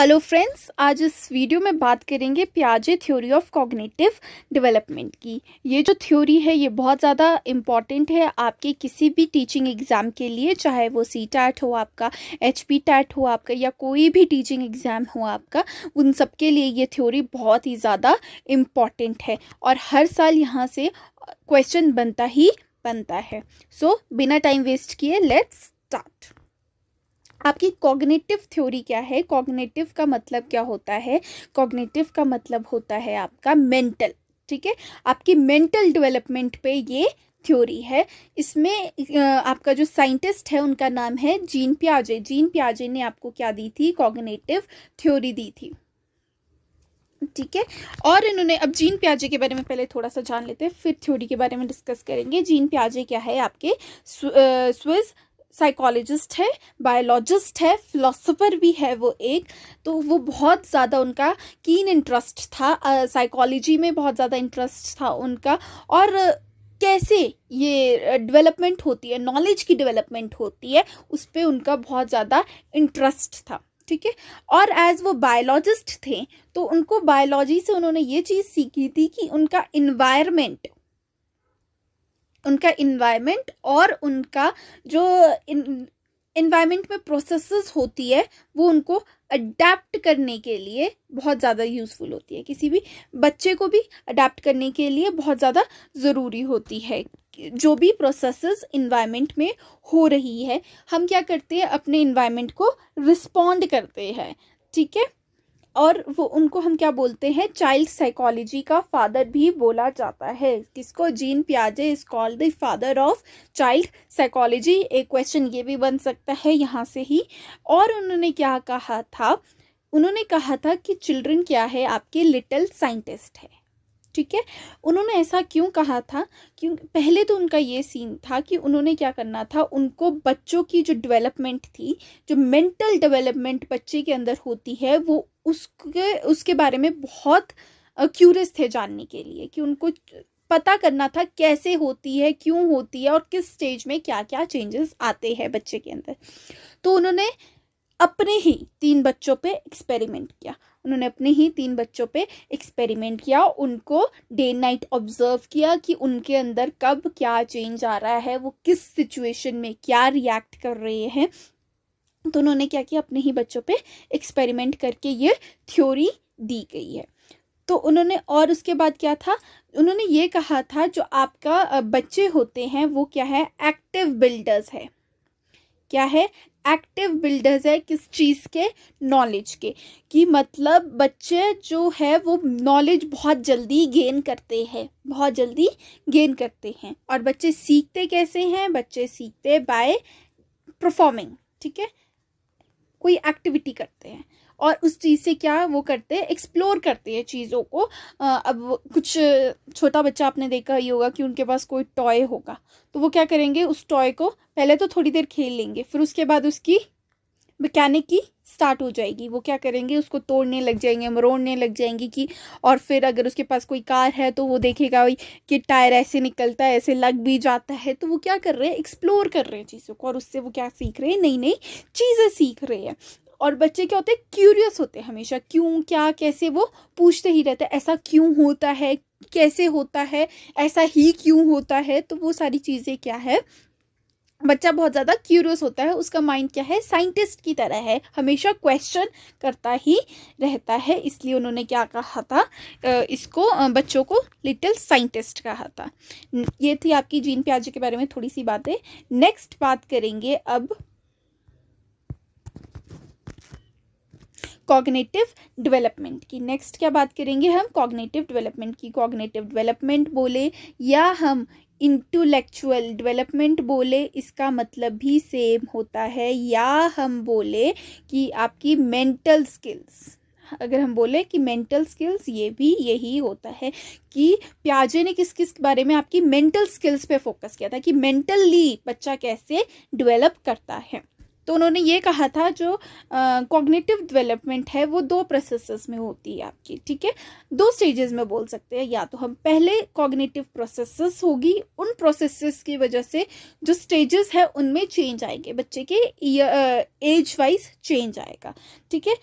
hello friends आज इस video में बात करेंगे प्याजे थ्योरी ऑफ कॉग्निटिव डेवलपमेंट की ये जो थ्योरी है ये बहुत ज़्यादा इम्पॉर्टेंट है आपके किसी भी टीचिंग एग्ज़ाम के लिए चाहे वो सी टैट हो आपका एच पी टैट हो आपका या कोई भी टीचिंग एग्ज़ाम हो आपका उन सब के लिए ये थ्योरी बहुत ही ज़्यादा इम्पॉर्टेंट है और हर साल यहाँ से क्वेश्चन uh, बनता ही बनता है सो so, बिना टाइम वेस्ट किए लेट्स स्टार्ट आपकी कॉग्निटिव थ्योरी क्या है कॉग्निटिव का मतलब क्या होता है कॉग्निटिव का मतलब होता है आपका मेंटल ठीक है आपकी मेंटल डेवलपमेंट पे ये थ्योरी है इसमें आपका जो साइंटिस्ट है उनका नाम है जीन प्याजे जीन प्याजे ने आपको क्या दी थी कॉग्नेटिव थ्योरी दी थी ठीक है और इन्होंने अब जीन प्याजे के बारे में पहले थोड़ा सा जान लेते हैं फिर थ्योरी के बारे में डिस्कस करेंगे जीन प्याजे क्या है आपके स्विस साइकोलॉजिस्ट है बायोलॉजिस्ट है फिलोसोफर भी है वो एक तो वो बहुत ज़्यादा उनका कीन इंटरेस्ट था साइकोलॉजी में बहुत ज़्यादा इंटरेस्ट था उनका और कैसे ये डेवलपमेंट होती है नॉलेज की डेवलपमेंट होती है उस पर उनका बहुत ज़्यादा इंटरेस्ट था ठीक है और एज वो बायोलॉजिस्ट थे तो उनको बायोलॉजी से उन्होंने ये चीज़ सीखी थी कि उनका इन्वायरमेंट उनका इन्वायरमेंट और उनका जो इन्वायरमेंट में प्रोसेसेस होती है वो उनको अडेप्ट करने के लिए बहुत ज़्यादा यूज़फुल होती है किसी भी बच्चे को भी अडेप्ट करने के लिए बहुत ज़्यादा ज़रूरी होती है जो भी प्रोसेसेस इन्वायरमेंट में हो रही है हम क्या करते हैं अपने इन्वायरमेंट को रिस्पॉन्ड करते हैं ठीक है और वो उनको हम क्या बोलते हैं चाइल्ड साइकोलॉजी का फादर भी बोला जाता है किसको जीन प्याजे is called the father of child psychology एक क्वेश्चन ये भी बन सकता है यहाँ से ही और उन्होंने क्या कहा था उन्होंने कहा था कि चिल्ड्रन क्या है आपके लिटिल साइंटिस्ट है ठीक है उन्होंने ऐसा क्यों कहा था क्यों पहले तो उनका ये सीन था कि उन्होंने क्या करना था उनको बच्चों की जो डेवलपमेंट थी जो मेंटल डेवलपमेंट बच्चे के अंदर होती है वो उसके उसके बारे में बहुत क्यूरियस थे जानने के लिए कि उनको पता करना था कैसे होती है क्यों होती है और किस स्टेज में क्या क्या चेंजेस आते हैं बच्चे के अंदर तो उन्होंने अपने ही तीन बच्चों पे एक्सपेरिमेंट किया उन्होंने अपने ही तीन बच्चों पे एक्सपेरिमेंट किया उनको डे नाइट ऑब्जर्व किया कि उनके अंदर कब क्या चेंज आ रहा है वो किस सिचुएशन में क्या रिएक्ट कर रहे हैं तो उन्होंने क्या किया अपने ही बच्चों पे एक्सपेरिमेंट करके ये थ्योरी दी गई है तो उन्होंने और उसके बाद क्या था उन्होंने ये कहा था जो आपका बच्चे होते हैं वो क्या है एक्टिव बिल्डर्स है क्या है एक्टिव बिल्डर्स है किस चीज़ के नॉलेज के कि मतलब बच्चे जो है वो नॉलेज बहुत जल्दी गेन करते हैं बहुत जल्दी गेन करते हैं और बच्चे सीखते कैसे हैं बच्चे सीखते बाय परफॉर्मिंग ठीक है कोई एक्टिविटी करते हैं और उस चीज़ से क्या वो करते हैं एक्सप्लोर करते हैं चीज़ों को अब कुछ छोटा बच्चा आपने देखा ही होगा कि उनके पास कोई टॉय होगा तो वो क्या करेंगे उस टॉय को पहले तो थोड़ी देर खेल लेंगे फिर उसके बाद उसकी मैकेनिक की स्टार्ट हो जाएगी वो क्या करेंगे उसको तोड़ने लग जाएंगे मरोड़ने लग जाएंगे कि और फिर अगर उसके पास कोई कार है तो वो देखेगा भाई कि टायर ऐसे निकलता है ऐसे लग भी जाता है तो वो क्या कर रहे हैं एक्सप्लोर कर रहे हैं चीज़ों को और उससे वो क्या सीख रहे हैं नई नई चीज़ें सीख रहे हैं और बच्चे क्या होते हैं क्यूरियस होते हैं हमेशा क्यों क्या कैसे वो पूछते ही रहते हैं ऐसा क्यों होता है कैसे होता है ऐसा ही क्यों होता है तो वो सारी चीज़ें क्या है बच्चा बहुत ज़्यादा क्यूरियस होता है उसका माइंड क्या है साइंटिस्ट की तरह है हमेशा क्वेश्चन करता ही रहता है इसलिए उन्होंने क्या कहा था इसको बच्चों को लिटिल साइंटिस्ट कहा था ये थी आपकी जीन प्याजे के बारे में थोड़ी सी बातें नेक्स्ट बात करेंगे अब कॉग्नेटिव डेवलपमेंट की नेक्स्ट क्या बात करेंगे हम कॉग्नेटिव डेवलपमेंट की कॉग्नेटिव डेवलपमेंट बोले या हम इंटेलेक्चुअल डेवलपमेंट बोले इसका मतलब भी सेम होता है या हम बोले कि आपकी मेंटल स्किल्स अगर हम बोले कि मेंटल स्किल्स ये भी यही होता है कि प्याजे ने किस किस बारे में आपकी मेंटल स्किल्स पे फोकस किया था कि मेंटली बच्चा कैसे डेवलप करता है तो उन्होंने ये कहा था जो कॉग्निटिव डेवलपमेंट है वो दो प्रोसेसेस में होती है आपकी ठीक है दो स्टेजेस में बोल सकते हैं या तो हम पहले कॉग्निटिव प्रोसेसेस होगी उन प्रोसेसेस की वजह से जो स्टेजेस है उनमें चेंज आएंगे बच्चे के एज वाइज चेंज आएगा ठीक है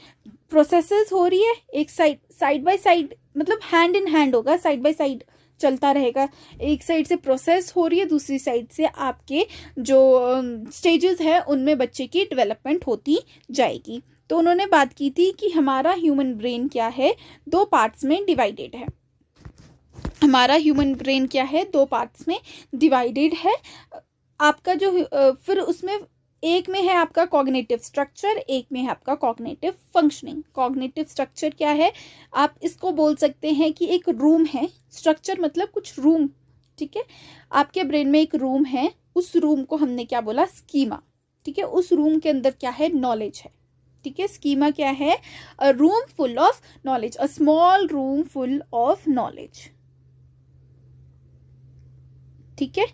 प्रोसेसेस हो रही है एक साइड साइड बाय साइड मतलब हैंड इन हैंड होगा साइड बाय साइड चलता रहेगा एक साइड से प्रोसेस हो रही है दूसरी साइड से आपके जो स्टेजेस है उनमें बच्चे की डेवलपमेंट होती जाएगी तो उन्होंने बात की थी कि हमारा ह्यूमन ब्रेन क्या है दो पार्ट्स में डिवाइडेड है हमारा ह्यूमन ब्रेन क्या है दो पार्ट्स में डिवाइडेड है आपका जो फिर उसमें एक में है आपका कॉग्नेटिव स्ट्रक्चर एक में है आपका कॉग्नेटिव फंक्शनिंग कॉग्नेटिव स्ट्रक्चर क्या है आप इसको बोल सकते हैं कि एक रूम है स्ट्रक्चर मतलब कुछ रूम ठीक है आपके ब्रेन में एक रूम है उस रूम को हमने क्या बोला स्कीमा ठीक है उस रूम के अंदर क्या है नॉलेज है ठीक है स्कीमा क्या है a room full of knowledge a small room full of knowledge ठीक है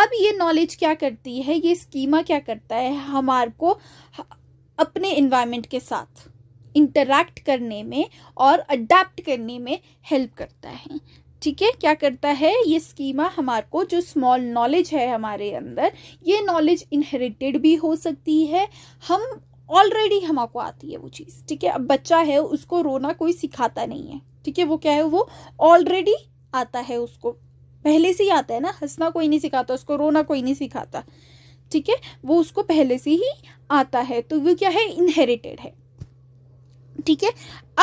अब ये नॉलेज क्या करती है ये स्कीमा क्या करता है हमार को अपने इन्वायरमेंट के साथ इंटरैक्ट करने में और अडेप्ट करने में हेल्प करता है ठीक है क्या करता है ये स्कीमा हमार को जो स्मॉल नॉलेज है हमारे अंदर ये नॉलेज इनहेरिटेड भी हो सकती है हम ऑलरेडी को आती है वो चीज़ ठीक है अब बच्चा है उसको रोना कोई सिखाता नहीं है ठीक है वो क्या है वो ऑलरेडी आता है उसको पहले से ही आता है ना हंसना कोई नहीं सिखाता उसको रोना कोई नहीं सिखाता ठीक है वो उसको पहले से ही आता है तो वो क्या है इनहेरिटेड है ठीक है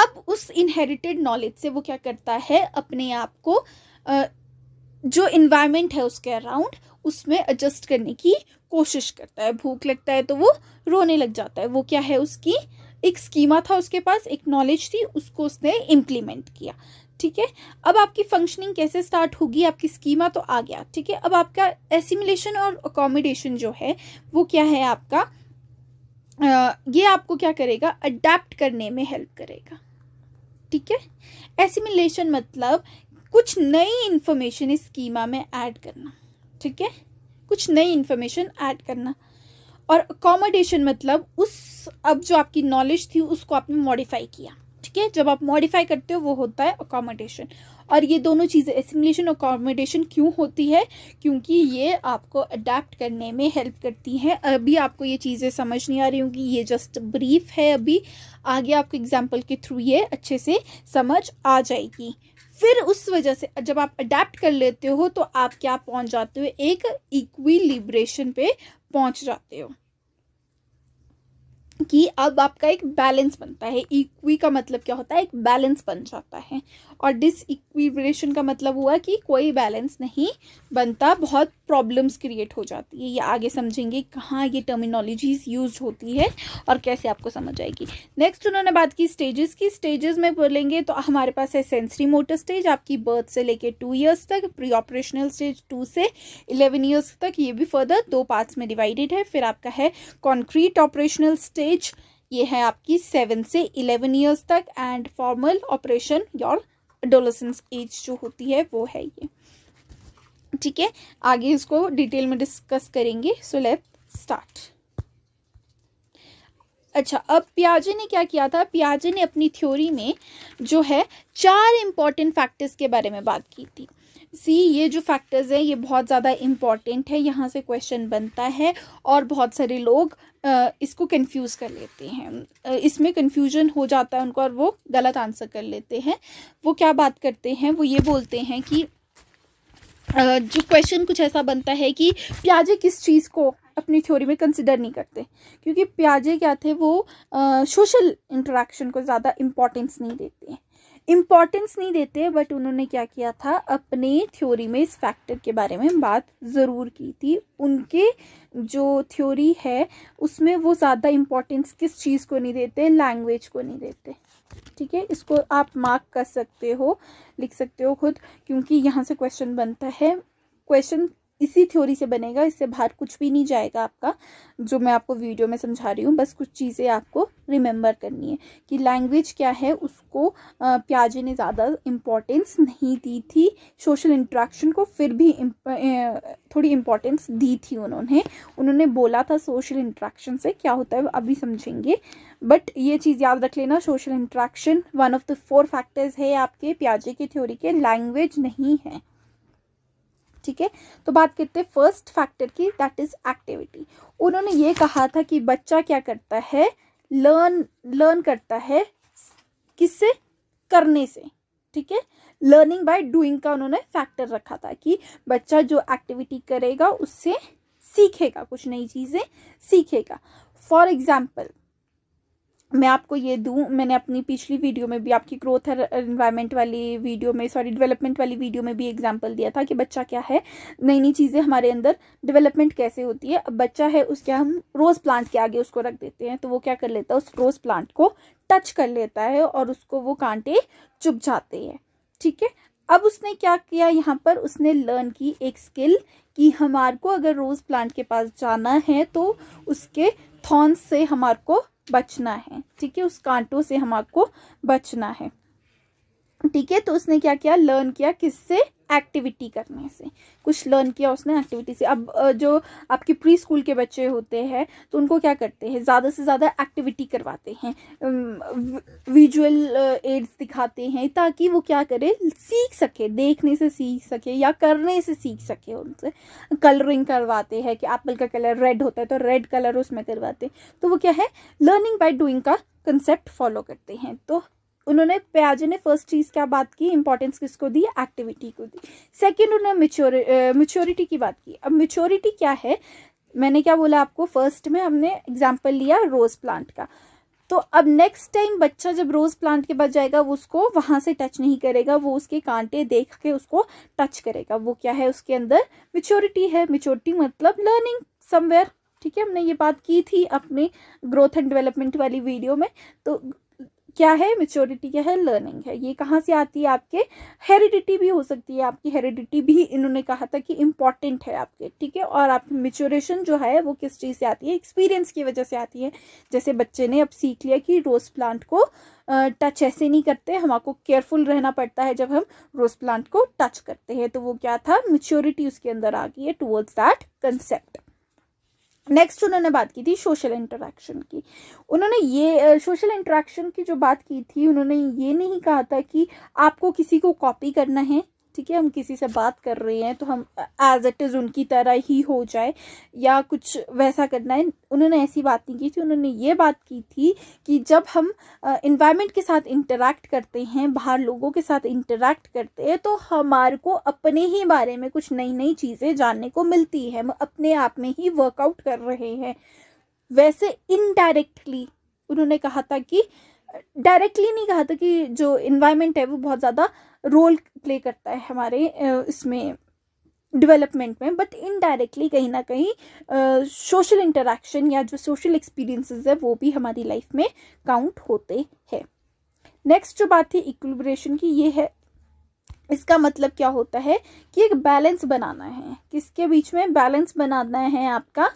अब उस इनहेरिटेड नॉलेज से वो क्या करता है अपने आप को जो इन्वायरमेंट है उसके अराउंड उसमें एडजस्ट करने की कोशिश करता है भूख लगता है तो वो रोने लग जाता है वो क्या है उसकी एक स्कीमा था उसके पास एक नॉलेज थी उसको उसने इम्प्लीमेंट किया ठीक है अब आपकी फंक्शनिंग कैसे स्टार्ट होगी आपकी स्कीमा तो आ गया ठीक है अब आपका एसिमुलेशन और अकोमोडेशन जो है वो क्या है आपका आ, ये आपको क्या करेगा अडेप्ट करने में हेल्प करेगा ठीक है एसिमुलेशन मतलब कुछ नई इन्फॉर्मेशन इस स्कीमा में ऐड करना ठीक है कुछ नई इन्फॉर्मेशन ऐड करना और अकोमोडेशन मतलब उस अब जो आपकी नॉलेज थी उसको आपने मॉडिफाई किया ठीक है जब आप मॉडिफाई करते हो वो होता है अकोमोडेशन और ये दोनों चीज़ें एसिमिलेशन और अकोमोडेशन क्यों होती है क्योंकि ये आपको अडेप्ट करने में हेल्प करती हैं अभी आपको ये चीज़ें समझ नहीं आ रही होंगी ये जस्ट ब्रीफ है अभी आगे आपको एग्जाम्पल के थ्रू ये अच्छे से समझ आ जाएगी फिर उस वजह से जब आप अडेप्ट कर लेते हो तो आप क्या पहुंच जाते हो एक इक्वी लिब्रेशन पे पहुंच जाते हो कि अब आपका एक बैलेंस बनता है इक्वी का मतलब क्या होता है एक बैलेंस बन जाता है और डिसइक्विब्रेशन का मतलब हुआ कि कोई बैलेंस नहीं बनता बहुत प्रॉब्लम्स क्रिएट हो जाती है ये आगे समझेंगे कहाँ ये टर्मिनोलॉजीज यूज होती है और कैसे आपको समझ आएगी नेक्स्ट उन्होंने बात की स्टेजेस की स्टेजेस में बोलेंगे तो हमारे पास है सेंसरी मोटर स्टेज आपकी बर्थ से लेके टू ईयर्स तक प्री ऑपरेशनल स्टेज टू से इलेवन ईयर्स तक ये भी फर्दर दो पार्ट्स में डिवाइडेड है फिर आपका है कॉन्क्रीट ऑपरेशनल स्टेज ये है आपकी सेवन से इलेवन ईयर्स तक and formal operation your adolescence age जो होती है वो है ये ठीक है आगे इसको डिटेल में डिस्कस करेंगे सो लेट स्टार्ट अच्छा अब पियाजे ने क्या किया था पियाजे ने अपनी थ्योरी में जो है चार इंपॉर्टेंट फैक्टर्स के बारे में बात की थी सी ये जो फैक्टर्स हैं ये बहुत ज़्यादा इम्पॉर्टेंट है यहाँ से क्वेश्चन बनता है और बहुत सारे लोग इसको कंफ्यूज कर लेते हैं इसमें कंफ्यूजन हो जाता है उनको और वो गलत आंसर कर लेते हैं वो क्या बात करते हैं वो ये बोलते हैं कि जो क्वेश्चन कुछ ऐसा बनता है कि प्याजे किस चीज़ को अपनी थ्योरी में कंसिडर नहीं करते क्योंकि प्याजे क्या थे वो सोशल इंटरेक्शन को ज़्यादा इम्पोर्टेंस नहीं देते हैं इम्पोर्टेंस नहीं देते बट उन्होंने क्या किया था अपने थ्योरी में इस फैक्टर के बारे में बात ज़रूर की थी उनके जो थ्योरी है उसमें वो ज़्यादा इम्पोर्टेंस किस चीज़ को नहीं देते लैंग्वेज को नहीं देते ठीक है इसको आप मार्क कर सकते हो लिख सकते हो खुद क्योंकि यहाँ से क्वेश्चन बनता है क्वेश्चन इसी थ्योरी से बनेगा इससे बाहर कुछ भी नहीं जाएगा आपका जो मैं आपको वीडियो में समझा रही हूँ बस कुछ चीज़ें आपको रिमेंबर करनी है कि लैंग्वेज क्या है उसको प्याजे ने ज़्यादा इम्पोर्टेंस नहीं दी थी सोशल इंट्रैक्शन को फिर भी थोड़ी इम्पोर्टेंस दी थी उन्होंने उन्होंने बोला था सोशल इंट्रैक्शन से क्या होता है अभी समझेंगे बट ये चीज़ याद रख लेना social interaction one of the four factors है आपके प्याजे की थ्योरी के लैंग्वेज नहीं है ठीक है तो बात करते हैं फर्स्ट फैक्टर की दैट इज एक्टिविटी उन्होंने ये कहा था कि बच्चा क्या करता है लर्न लर्न करता है किससे करने से ठीक है लर्निंग बाय डूइंग का उन्होंने फैक्टर रखा था कि बच्चा जो एक्टिविटी करेगा उससे सीखेगा कुछ नई चीज़ें सीखेगा फॉर एग्जाम्पल मैं आपको ये दूं मैंने अपनी पिछली वीडियो में भी आपकी ग्रोथ और इन्वायरमेंट वाली वीडियो में सॉरी डेवलपमेंट वाली वीडियो में भी एग्जांपल दिया था कि बच्चा क्या है नई नई चीज़ें हमारे अंदर डेवलपमेंट कैसे होती है अब बच्चा है उसके हम रोज़ प्लांट के आगे उसको रख देते हैं तो वो क्या कर लेता है उस रोज़ प्लांट को टच कर लेता है और उसको वो कांटे चुप जाते हैं ठीक है अब उसने क्या किया यहाँ पर उसने लर्न की एक स्किल कि हमार को अगर रोज़ प्लांट के पास जाना है तो उसके थॉन्स से हमार को बचना है ठीक है उस कांटों से हम आपको बचना है ठीक है तो उसने क्या किया लर्न किया किससे एक्टिविटी करने से कुछ लर्न किया उसने एक्टिविटी से अब जो आपके प्री स्कूल के बच्चे होते हैं तो उनको क्या करते हैं ज़्यादा से ज़्यादा एक्टिविटी करवाते हैं विजुअल एड्स दिखाते हैं ताकि वो क्या करे सीख सके देखने से सीख सके या करने से सीख सके उनसे कलरिंग करवाते हैं कि एप्पल का कलर रेड होता है तो रेड कलर उसमें करवाते हैं तो वो क्या है लर्निंग बाय डूइंग का कंसेप्ट फॉलो करते हैं तो उन्होंने प्याजे ने फर्स्ट चीज क्या बात की इंपॉर्टेंस किसको दी एक्टिविटी को दी सेकेंड उन्होंने मेच्योरिटी की बात की अब मेच्योरिटी क्या है मैंने क्या बोला आपको फर्स्ट में हमने एग्जाम्पल लिया रोज प्लांट का तो अब नेक्स्ट टाइम बच्चा जब रोज प्लांट के पास जाएगा वो उसको वहां से टच नहीं करेगा वो उसके कांटे देख के उसको टच करेगा वो क्या है उसके अंदर मेच्योरिटी है मेच्योरिटी मतलब लर्निंग समवेयर ठीक है हमने ये बात की थी अपने ग्रोथ एंड डेवलपमेंट वाली वीडियो में तो क्या है मेच्योरिटी क्या है लर्निंग है ये कहाँ से आती है आपके हेरिडिटी भी हो सकती है आपकी हेरिडिटी भी इन्होंने कहा था कि इम्पॉर्टेंट है आपके ठीक है और आपकी मेच्योरेशन जो है वो किस चीज़ से आती है एक्सपीरियंस की वजह से आती है जैसे बच्चे ने अब सीख लिया कि रोज़ प्लांट को टच ऐसे नहीं करते हम आपको केयरफुल रहना पड़ता है जब हम रोज़ प्लांट को टच करते हैं तो वो क्या था मेच्योरिटी उसके अंदर आ गई है टूवर्ड्स दैट कंसेप्ट नेक्स्ट उन्होंने बात की थी सोशल इंटरेक्शन की उन्होंने ये सोशल इंटरेक्शन की जो बात की थी उन्होंने ये नहीं कहा था कि आपको किसी को कॉपी करना है ठीक है हम किसी से बात कर रहे हैं तो हम एज इट इज़ उनकी तरह ही हो जाए या कुछ वैसा करना है उन्होंने ऐसी बात नहीं की थी उन्होंने ये बात की थी कि जब हम इन्वायरमेंट के साथ इंटरेक्ट करते हैं बाहर लोगों के साथ इंटरेक्ट करते हैं तो हमारे को अपने ही बारे में कुछ नई नई चीज़ें जानने को मिलती है हम अपने आप में ही वर्कआउट कर रहे हैं वैसे इनडायरेक्टली उन्होंने कहा था कि डायरेक्टली नहीं कहा था कि जो इन्वायरमेंट है वो बहुत ज़्यादा रोल प्ले करता है हमारे इसमें डेवलपमेंट में बट इनडायरेक्टली कहीं ना कहीं सोशल इंटरेक्शन या जो सोशल एक्सपीरियंसेस है वो भी हमारी लाइफ में काउंट होते हैं नेक्स्ट जो बात थी इक्विब्रेशन की ये है इसका मतलब क्या होता है कि एक बैलेंस बनाना है किसके बीच में बैलेंस बनाना है आपका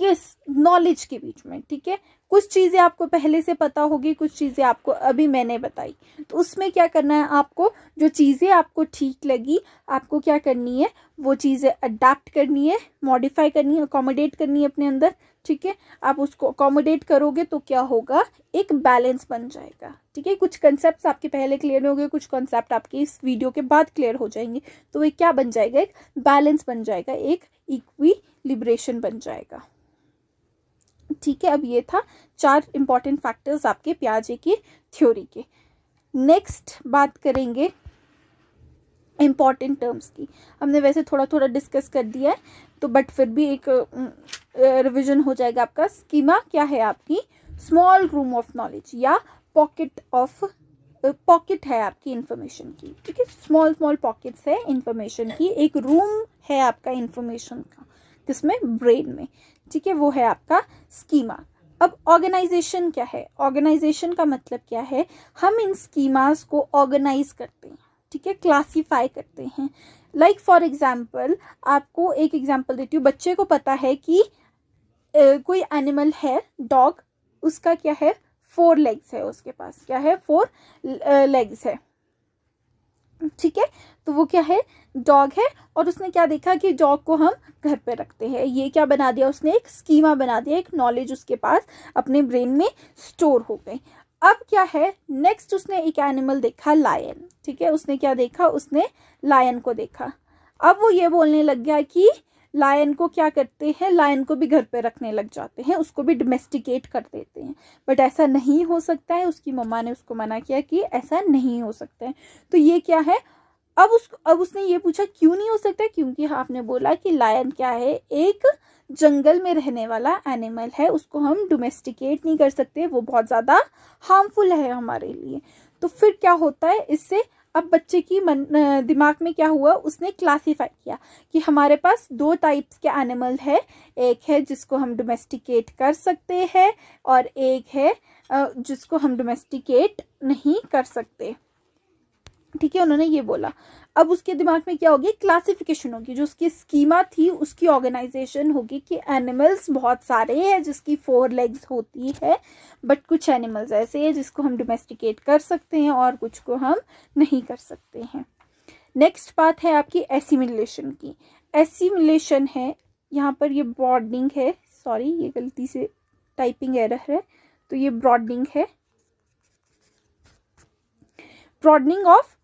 किस नॉलेज के बीच में ठीक है कुछ चीज़ें आपको पहले से पता होगी कुछ चीज़ें आपको अभी मैंने बताई तो उसमें क्या करना है आपको जो चीज़ें आपको ठीक लगी आपको क्या करनी है वो चीज़ें अडाप्ट करनी है मॉडिफाई करनी है अकोमोडेट करनी है अपने अंदर ठीक है आप उसको अकोमोडेट करोगे तो क्या होगा एक बैलेंस बन जाएगा ठीक है कुछ कंसेप्ट आपके पहले क्लियर हो गए कुछ कॉन्सेप्ट आपके इस वीडियो के बाद क्लियर हो जाएंगे तो वे क्या बन जाएगा एक बैलेंस बन जाएगा एक इक्वी लिब्रेशन बन जाएगा ठीक है अब ये था चार इंपॉर्टेंट फैक्टर्स आपके प्याजे की थ्योरी के नेक्स्ट बात करेंगे इम्पॉर्टेंट टर्म्स की हमने वैसे थोड़ा थोड़ा डिस्कस कर दिया है तो बट फिर भी एक रिविजन हो जाएगा आपका स्कीमा क्या है आपकी स्मॉल रूम ऑफ नॉलेज या पॉकेट ऑफ पॉकेट है आपकी इंफॉर्मेशन की ठीक है स्मॉल स्मॉल पॉकेट्स है इंफॉर्मेशन की एक रूम है आपका इन्फॉर्मेशन का किसमें ब्रेन में ठीक है वो है आपका स्कीमा अब ऑर्गेनाइजेशन क्या है ऑर्गेनाइजेशन का मतलब क्या है हम इन स्कीमास को ऑर्गेनाइज करते हैं ठीक है क्लासीफाई करते हैं लाइक फॉर एग्जाम्पल आपको एक एग्जाम्पल देती हूँ बच्चे को पता है कि ए, कोई एनिमल है डॉग उसका क्या है फोर लेग्स है उसके पास क्या है फोर लेग्स है ठीक है तो वो क्या है डॉग है और उसने क्या देखा कि डॉग को हम घर पे रखते हैं ये क्या बना दिया उसने एक स्कीमा बना दिया एक नॉलेज उसके पास अपने ब्रेन में स्टोर हो गई अब क्या है नेक्स्ट उसने एक एनिमल देखा लायन ठीक है उसने क्या देखा उसने लायन को देखा अब वो ये बोलने लग गया कि लायन को क्या करते हैं लायन को भी घर पे रखने लग जाते हैं उसको भी डोमेस्टिकेट कर देते हैं बट ऐसा नहीं हो सकता है उसकी मम्मा ने उसको मना किया कि ऐसा नहीं हो सकता है तो ये क्या है अब उस अब उसने ये पूछा क्यों नहीं हो सकता क्योंकि आपने बोला कि लायन क्या है एक जंगल में रहने वाला एनिमल है उसको हम डोमेस्टिकेट नहीं कर सकते वो बहुत ज़्यादा हार्मफुल है हमारे लिए तो फिर क्या होता है इससे अब बच्चे की मन दिमाग में क्या हुआ उसने क्लासीफाई किया कि हमारे पास दो टाइप्स के एनिमल है एक है जिसको हम डोमेस्टिकेट कर सकते हैं और एक है जिसको हम डोमेस्टिकेट नहीं कर सकते ठीक है उन्होंने ये बोला अब उसके दिमाग में क्या होगी क्लासिफिकेशन होगी जो उसकी स्कीमा थी उसकी ऑर्गेनाइजेशन होगी कि एनिमल्स बहुत सारे हैं जिसकी फोर लेग्स होती है बट कुछ एनिमल्स ऐसे हैं जिसको हम डोमेस्टिकेट कर सकते हैं और कुछ को हम नहीं कर सकते हैं नेक्स्ट बात है आपकी एसिमिलेशन की एसिमिलेशन है यहाँ पर ये ब्रॉडनिंग है सॉरी ये गलती से टाइपिंग एरर है तो ये ब्रॉडनिंग है ब्रॉडनिंग ऑफ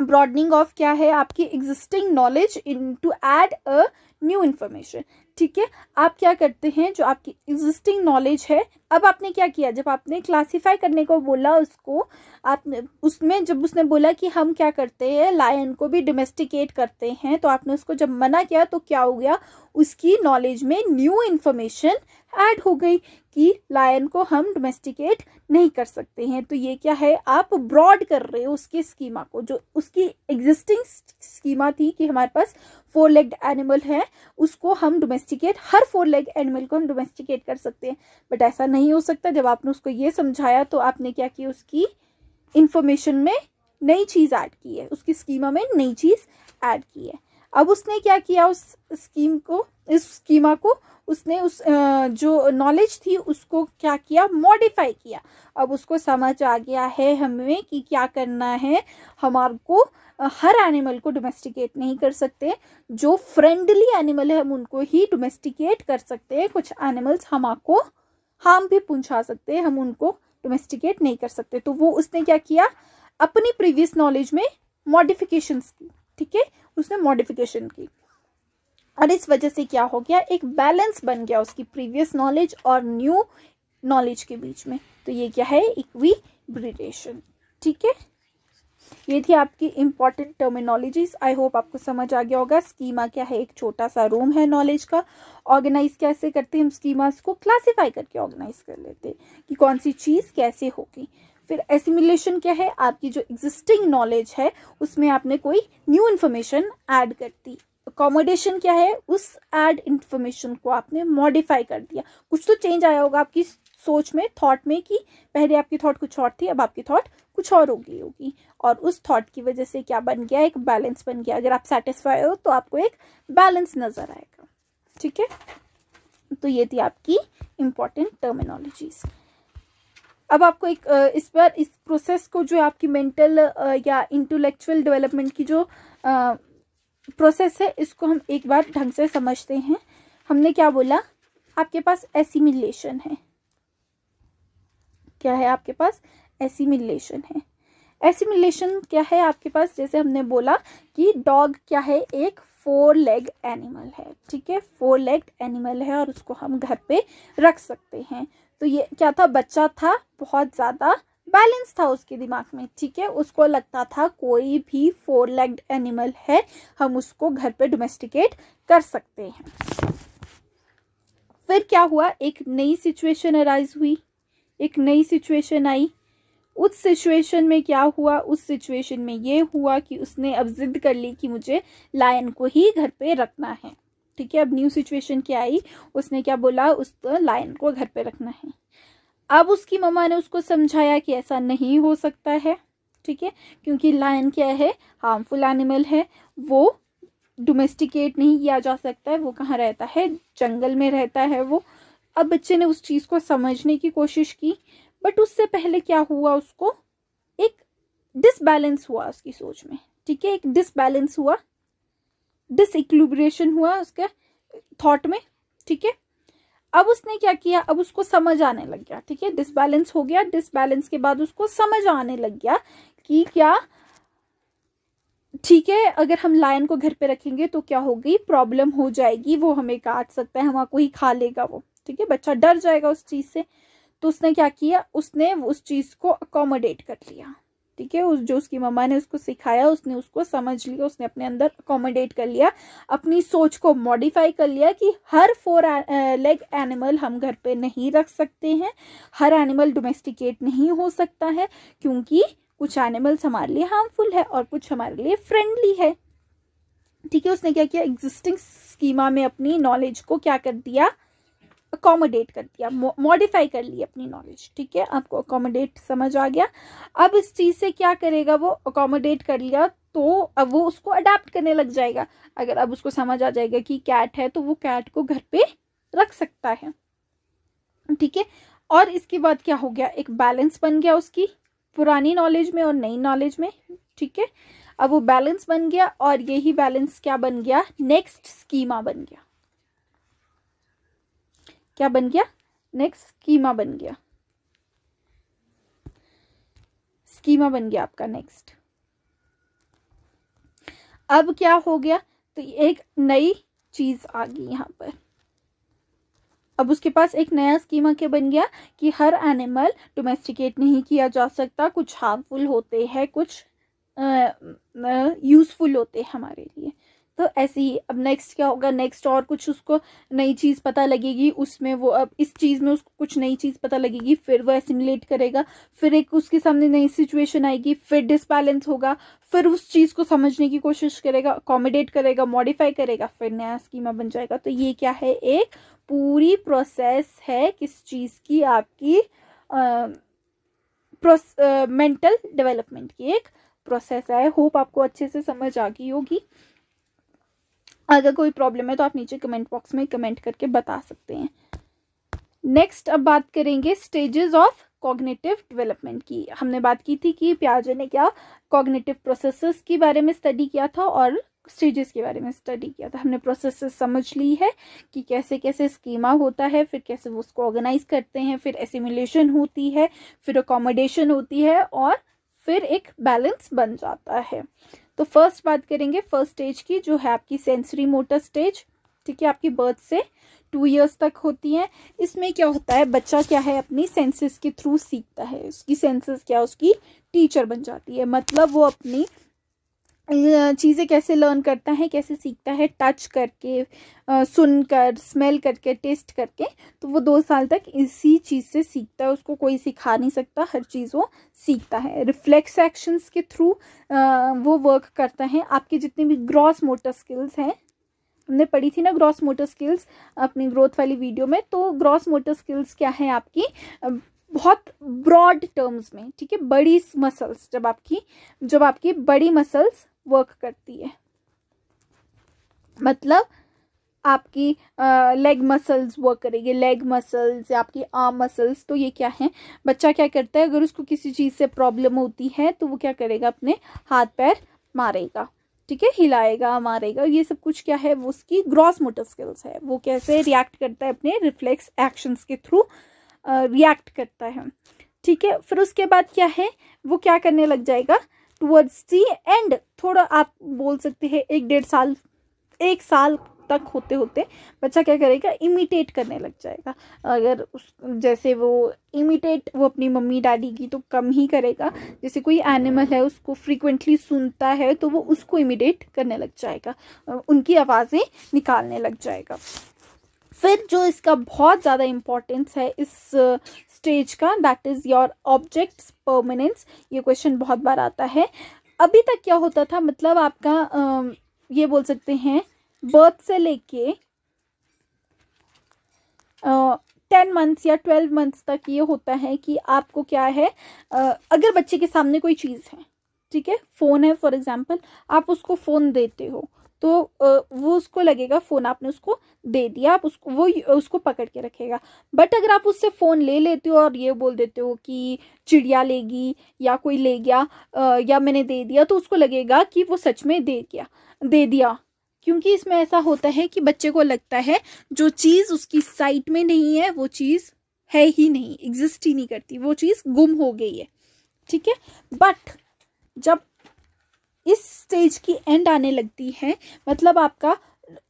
ब्रॉडनिंग ऑफ क्या है आपकी existing knowledge into add a new information ठीक है आप क्या करते हैं जो आपकी एग्जिस्टिंग नॉलेज है अब आपने क्या किया जब आपने क्लासीफाई करने को बोला उसको आपने उसमें जब उसने बोला कि हम क्या करते हैं लायन को भी डोमेस्टिकेट करते हैं तो आपने उसको जब मना किया तो क्या हो गया उसकी नॉलेज में न्यू इन्फॉर्मेशन ऐड हो गई कि लायन को हम डोमेस्टिकेट नहीं कर सकते हैं तो ये क्या है आप ब्रॉड कर रहे हो उसके स्कीमा को जो उसकी एग्जिस्टिंग स्कीमा थी कि हमारे पास फोर लेग्ड एनिमल है उसको हम डोमेस्टिकेट हर फोर लेग एनिमल को हम डोमेस्टिकेट कर सकते हैं बट ऐसा नहीं हो सकता जब आपने उसको ये समझाया तो आपने क्या किया उसकी इन्फॉर्मेशन में नई चीज़ ऐड की है उसकी स्कीमा में नई चीज़ ऐड की है अब उसने क्या किया उस स्कीम को इस स्कीमा को उसने उस जो नॉलेज थी उसको क्या किया मॉडिफाई किया अब उसको समझ आ गया है हमें कि क्या करना है हम को हर एनिमल को डोमेस्टिकेट नहीं कर सकते जो फ्रेंडली एनिमल है हम उनको ही डोमेस्टिकेट कर सकते हैं कुछ एनिमल्स हम आपको हार्म भी पहुंचा सकते हैं हम उनको डोमेस्टिकेट नहीं कर सकते तो वो उसने क्या किया अपनी प्रीवियस नॉलेज में मॉडिफिकेशंस की ठीक है उसने मॉडिफिकेशन की और इस वजह से क्या हो गया एक बैलेंस बन गया उसकी प्रीवियस नॉलेज और न्यू नॉलेज के बीच में तो ये क्या है इक्वी ब्रिडेशन ठीक है ये थी आपकी इंपॉर्टेंट टर्मिनोलॉजीज आई होप आपको समझ आ गया होगा स्कीमा क्या है एक छोटा सा रूम है नॉलेज का ऑर्गेनाइज कैसे करते हैं हम स्कीमा को क्लासीफाई करके ऑर्गेनाइज कर लेते हैं कि कौन सी चीज़ कैसे होगी फिर एसिमिलेशन क्या है आपकी जो एग्जिस्टिंग नॉलेज है उसमें आपने कोई न्यू इन्फॉर्मेशन ऐड कर दी अकोमोडेशन क्या है उस एड इन्फॉर्मेशन को आपने मॉडिफाई कर दिया कुछ तो चेंज आया होगा आपकी सोच में थॉट में कि पहले आपकी थॉट कुछ और थी अब आपकी थॉट कुछ और हो गई होगी और उस थॉट की वजह से क्या बन गया एक बैलेंस बन गया अगर आप सेटिस्फाई हो तो आपको एक बैलेंस नज़र आएगा ठीक है तो ये थी आपकी इंपॉर्टेंट टर्मिनोलॉजीज़ अब आपको एक इस पर इस प्रोसेस को जो आपकी मेंटल या इंटेलेक्चुअल डेवलपमेंट की जो प्रोसेस है इसको हम एक बार ढंग से समझते हैं हमने क्या बोला आपके पास एसिमिलेशन है क्या है आपके पास एसिमिलेशन है एसिमिलेशन क्या है आपके पास जैसे हमने बोला कि डॉग क्या है एक फोर लेग एनिमल है ठीक है फोर लेग एनिमल है और उसको हम घर पे रख सकते हैं तो ये क्या था बच्चा था बहुत ज़्यादा बैलेंस था उसके दिमाग में ठीक है उसको लगता था कोई भी फोर लेग्ड एनिमल है हम उसको घर पे डोमेस्टिकेट कर सकते हैं फिर क्या हुआ एक नई सिचुएशन अराइज हुई एक नई सिचुएशन आई उस सिचुएशन में क्या हुआ उस सिचुएशन में ये हुआ कि उसने अब जिद कर ली कि मुझे लायन को ही घर पे रखना है ठीक है अब न्यू सिचुएशन क्या आई उसने क्या बोला उस लायन को घर पे रखना है अब उसकी मम्मा ने उसको समझाया कि ऐसा नहीं हो सकता है ठीक है क्योंकि लायन क्या है हार्मफुल एनिमल है वो डोमेस्टिकेट नहीं किया जा सकता है वो कहाँ रहता है जंगल में रहता है वो अब बच्चे ने उस चीज़ को समझने की कोशिश की बट उससे पहले क्या हुआ उसको एक डिसबैलेंस हुआ उसकी सोच में ठीक है एक डिसबैलेंस हुआ डिसइक्लिब्रेशन हुआ उसके थॉट में ठीक है अब उसने क्या किया अब उसको समझ आने लग गया ठीक है डिसबैलेंस हो गया डिसबैलेंस के बाद उसको समझ आने लग गया कि क्या ठीक है अगर हम लायन को घर पे रखेंगे तो क्या होगी प्रॉब्लम हो जाएगी वो हमें काट सकता है हमारा कोई खा लेगा वो ठीक है बच्चा डर जाएगा उस चीज़ से तो उसने क्या किया उसने उस चीज़ को अकोमोडेट कर लिया ठीक है उस जो उसकी मम्मा ने उसको सिखाया उसने उसको समझ लिया उसने अपने अंदर अकोमोडेट कर लिया अपनी सोच को मॉडिफाई कर लिया कि हर फोर लेग एनिमल हम घर पे नहीं रख सकते हैं हर एनिमल डोमेस्टिकेट नहीं हो सकता है क्योंकि कुछ एनिमल्स हमारे लिए हार्मफुल है और कुछ हमारे लिए फ्रेंडली है ठीक है उसने क्या किया एग्जिस्टिंग स्कीमा में अपनी नॉलेज को क्या कर दिया अकोमोडेट कर दिया मॉडिफाई कर ली अपनी नॉलेज ठीक है आपको अकोमोडेट समझ आ गया अब इस चीज़ से क्या करेगा वो अकोमोडेट कर लिया तो अब वो उसको अडेप्ट करने लग जाएगा अगर अब उसको समझ आ जाएगा कि कैट है तो वो कैट को घर पे रख सकता है ठीक है और इसके बाद क्या हो गया एक बैलेंस बन गया उसकी पुरानी नॉलेज में और नई नॉलेज में ठीक है अब वो बैलेंस बन गया और यही बैलेंस क्या बन गया नेक्स्ट स्कीमा बन गया क्या बन गया नेक्स्ट स्कीमा बन गया स्कीमा बन गया आपका नेक्स्ट अब क्या हो गया तो एक नई चीज आ गई यहाँ पर अब उसके पास एक नया स्कीमा क्या बन गया कि हर एनिमल डोमेस्टिकेट नहीं किया जा सकता कुछ हार्मफुल होते हैं कुछ यूजफुल होते हैं हमारे लिए तो ऐसे ही अब नेक्स्ट क्या होगा नेक्स्ट और कुछ उसको नई चीज़ पता लगेगी उसमें वो अब इस चीज़ में उसको कुछ नई चीज़ पता लगेगी फिर वो एसिमुलेट करेगा फिर एक उसके सामने नई सिचुएशन आएगी फिर डिसबैलेंस होगा फिर उस चीज़ को समझने की कोशिश करेगा अकोमोडेट करेगा मॉडिफाई करेगा फिर नया स्कीमा बन जाएगा तो ये क्या है एक पूरी प्रोसेस है किस चीज़ की आपकी मेंटल डेवलपमेंट की एक प्रोसेस है होप आपको अच्छे से समझ आ गई होगी अगर कोई प्रॉब्लम है तो आप नीचे कमेंट बॉक्स में कमेंट करके बता सकते हैं नेक्स्ट अब बात करेंगे स्टेजेस ऑफ कॉग्निटिव डेवलपमेंट की हमने बात की थी कि प्याजे ने क्या कॉग्निटिव प्रोसेसेस के बारे में स्टडी किया था और स्टेजेस के बारे में स्टडी किया था हमने प्रोसेस समझ ली है कि कैसे कैसे स्कीमा होता है फिर कैसे वो उसको ऑर्गेनाइज करते हैं फिर एसिमुलेशन होती है फिर अकोमोडेशन होती है और फिर एक बैलेंस बन जाता है तो फर्स्ट बात करेंगे फर्स्ट स्टेज की जो है आपकी सेंसरी मोटर स्टेज ठीक है आपकी बर्थ से टू इयर्स तक होती है इसमें क्या होता है बच्चा क्या है अपनी सेंसेस के थ्रू सीखता है उसकी सेंसेस क्या उसकी टीचर बन जाती है मतलब वो अपनी चीज़ें कैसे लर्न करता है कैसे सीखता है टच करके सुनकर स्मेल करके टेस्ट करके तो वो दो साल तक इसी चीज़ से सीखता है उसको कोई सिखा नहीं सकता हर चीज़ वो सीखता है रिफ्लेक्स एक्शंस के थ्रू वो वर्क करता है आपके जितने भी ग्रॉस मोटर स्किल्स हैं हमने पढ़ी थी ना ग्रॉस मोटर स्किल्स अपनी ग्रोथ वाली वीडियो में तो ग्रॉस मोटर स्किल्स क्या है आपकी बहुत ब्रॉड टर्म्स में ठीक है बड़ी मसल्स जब आपकी जब आपकी बड़ी मसल्स वर्क करती है मतलब आपकी लेग मसल्स वर्क करेगी लेग मसल्स या आपकी आर्म मसल्स तो ये क्या है बच्चा क्या करता है अगर उसको किसी चीज़ से प्रॉब्लम होती है तो वो क्या करेगा अपने हाथ पैर मारेगा ठीक है हिलाएगा मारेगा ये सब कुछ क्या है वो उसकी ग्रॉस मोटर स्किल्स है वो कैसे रिएक्ट करता है अपने रिफ्लेक्स एक्शंस के थ्रू रिएक्ट करता है ठीक है फिर उसके बाद क्या है वो क्या करने लग जाएगा टूवर्ड्स दी एंड थोड़ा आप बोल सकते हैं एक डेढ़ साल एक साल तक होते होते बच्चा क्या करेगा इमिटेट करने लग जाएगा अगर उस जैसे वो इमिटेट वो अपनी मम्मी डैडी की तो कम ही करेगा जैसे कोई एनिमल है उसको फ्रीक्वेंटली सुनता है तो वो उसको इमिटेट करने लग जाएगा उनकी आवाज़ें निकालने लग जाएगा फिर जो इसका बहुत ज़्यादा इम्पोर्टेंस है इस स्टेज का that is your objects permanence ये क्वेश्चन बहुत बार आता है अभी तक क्या होता था मतलब आपका आ, ये बोल सकते हैं बर्थ से लेके टेन मंथ्स या ट्वेल्व मंथ्स तक ये होता है कि आपको क्या है आ, अगर बच्चे के सामने कोई चीज़ है ठीक है फ़ोन है फॉर एग्ज़ाम्पल आप उसको फ़ोन देते हो तो वो उसको लगेगा फ़ोन आपने उसको दे दिया आप उसको वो उसको पकड़ के रखेगा बट अगर आप उससे फ़ोन ले लेते हो और ये बोल देते हो कि चिड़िया लेगी या कोई ले गया या मैंने दे दिया तो उसको लगेगा कि वो सच में दे गया दे दिया क्योंकि इसमें ऐसा होता है कि बच्चे को लगता है जो चीज़ उसकी साइट में नहीं है वो चीज़ है ही नहीं एग्जिस्ट ही नहीं करती वो चीज़ गुम हो गई है ठीक है बट जब इस स्टेज की एंड आने लगती है मतलब आपका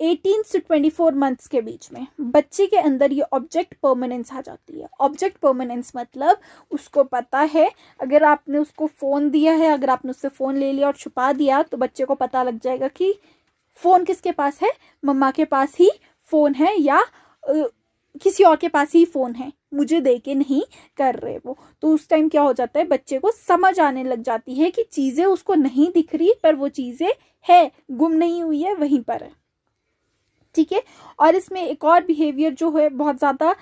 18 से 24 मंथ्स के बीच में बच्चे के अंदर ये ऑब्जेक्ट परमानेंस आ जाती है ऑब्जेक्ट परमानेंस मतलब उसको पता है अगर आपने उसको फ़ोन दिया है अगर आपने उससे फ़ोन ले लिया और छुपा दिया तो बच्चे को पता लग जाएगा कि फ़ोन किसके पास है मम्मा के पास ही फ़ोन है या किसी और के पास ही फ़ोन है मुझे दे के नहीं कर रहे वो तो उस टाइम क्या हो जाता है बच्चे को समझ आने लग जाती है कि चीज़ें उसको नहीं दिख रही पर वो चीज़ें है गुम नहीं हुई है वहीं पर है ठीक है और इसमें एक और बिहेवियर जो है बहुत ज़्यादा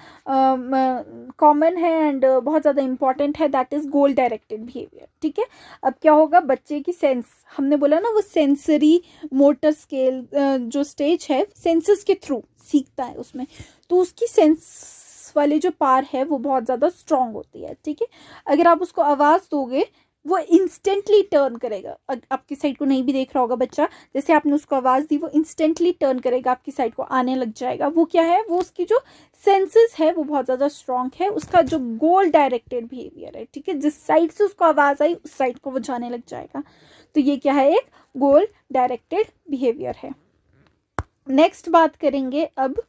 कॉमन है एंड बहुत ज़्यादा इम्पॉर्टेंट है that is goal directed behaviour ठीक है अब क्या होगा बच्चे की सेंस हमने बोला ना वो सेंसरी मोटर स्केल जो स्टेज है सेंसेस के थ्रू सीखता है उसमें तो उसकी सेंस वाले जो पार है वो बहुत ज़्यादा स्ट्रांग होती है ठीक है अगर आप उसको आवाज़ दोगे वो इंस्टेंटली टर्न करेगा आपकी साइड को नहीं भी देख रहा होगा बच्चा जैसे आपने उसको आवाज़ दी वो इंस्टेंटली टर्न करेगा आपकी साइड को आने लग जाएगा वो क्या है वो उसकी जो सेंसेस है वो बहुत ज़्यादा स्ट्रांग है उसका जो गोल डायरेक्टेड बिहेवियर है ठीक है जिस साइड से उसको आवाज़ आई उस साइड को वो जाने लग जाएगा तो ये क्या है एक गोल डायरेक्टेड बिहेवियर है नेक्स्ट बात करेंगे अब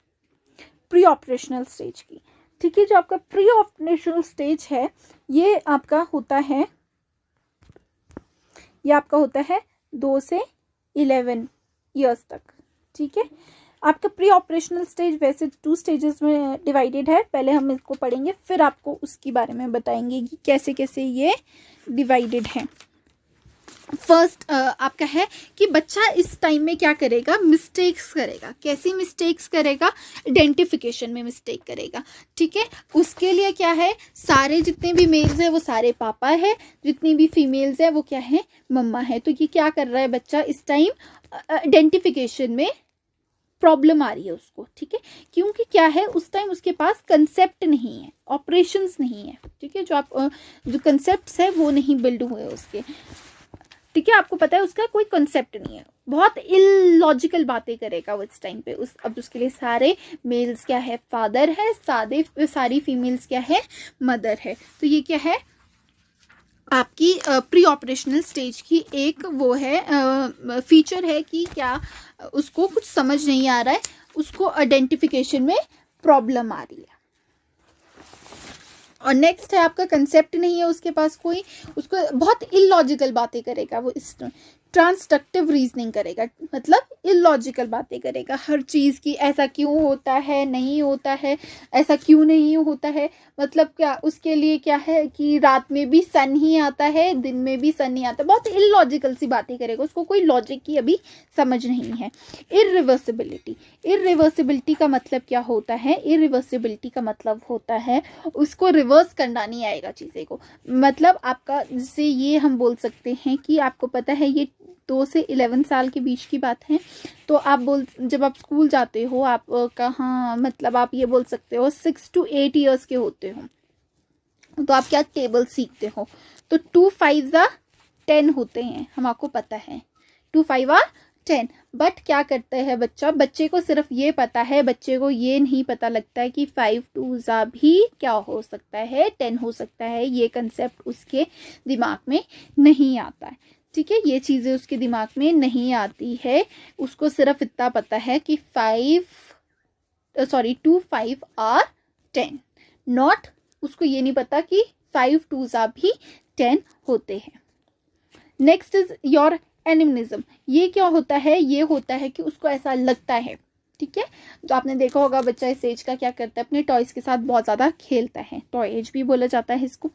प्री ऑपरेशनल स्टेज की ठीक है जो आपका प्री ऑपरेशनल स्टेज है ये आपका होता है ये आपका होता है दो से इलेवन ईयर्स तक ठीक है आपका प्री ऑपरेशनल स्टेज वैसे टू स्टेजेस में डिवाइडेड है पहले हम इसको पढ़ेंगे फिर आपको उसके बारे में बताएंगे कि कैसे कैसे ये डिवाइडेड है फर्स्ट uh, आपका है कि बच्चा इस टाइम में क्या करेगा मिस्टेक्स करेगा कैसी मिस्टेक्स करेगा आइडेंटिफिकेशन में मिस्टेक करेगा ठीक है उसके लिए क्या है सारे जितने भी मेल्स हैं वो सारे पापा है जितनी भी फीमेल्स हैं वो क्या है मम्मा है तो ये क्या कर रहा है बच्चा इस टाइम आइडेंटिफिकेशन में प्रॉब्लम आ रही है उसको ठीक है क्योंकि क्या है उस टाइम उसके पास कंसेप्ट नहीं है ऑपरेशंस नहीं है ठीक है जो आप जो कंसेप्ट है वो नहीं बिल्ड हुए उसके ठीक है आपको पता है उसका कोई कंसेप्ट नहीं है बहुत इलॉजिकल बातें करेगा वो इस टाइम पे उस अब उसके लिए सारे मेल्स क्या है फादर है सादे सारी फीमेल्स क्या है मदर है तो ये क्या है आपकी प्री ऑपरेशनल स्टेज की एक वो है फीचर है कि क्या उसको कुछ समझ नहीं आ रहा है उसको आइडेंटिफिकेशन में प्रॉब्लम आ रही है और नेक्स्ट है आपका कंसेप्ट नहीं है उसके पास कोई उसको बहुत इलॉजिकल बातें करेगा वो इस ट्रांसडक्टिव रीजनिंग करेगा मतलब इलॉजिकल बातें करेगा हर चीज़ की ऐसा क्यों होता है नहीं होता है ऐसा क्यों नहीं होता है मतलब क्या उसके लिए क्या है कि रात में भी सन ही आता है दिन में भी सन ही आता है बहुत इलॉजिकल सी बातें करेगा उसको कोई लॉजिक की अभी समझ नहीं है इरिवर्सिबिलिटी इरिवर्सिबिलिटी का मतलब क्या होता है इरिवर्सिबिलिटी का मतलब होता है उसको रिवर्स करना नहीं आएगा चीज़ें को मतलब आपका जिससे ये हम बोल सकते हैं कि आपको पता है ये दो से इलेवन साल के बीच की बात है तो आप बोल जब आप स्कूल जाते हो आप कहाँ मतलब आप ये बोल सकते हो सिक्स टू एट ईयर्स के होते हो तो आप क्या टेबल सीखते हो तो टू फाइव ज़ा टेन होते हैं हम आपको पता है two five or ten but क्या करता है बच्चा बच्चे को सिर्फ ये पता है बच्चे को ये नहीं पता लगता है कि फाइव टू ज़ा भी क्या हो सकता है टेन हो सकता है ये कंसेप्ट उसके दिमाग में नहीं आता है ठीक है ये चीज़ें उसके दिमाग में नहीं आती है उसको सिर्फ इतना पता है कि five sorry two five or ten not उसको ये नहीं पता कि फाइव टू सा भी टेन होते हैं नेक्स्ट इज योर एनिमिज्म ये क्या होता है ये होता है कि उसको ऐसा लगता है ठीक है तो आपने देखा होगा बच्चा इस एज का क्या करता है अपने टॉयज़ के साथ बहुत ज़्यादा खेलता है टॉय एज भी बोला जाता है इसको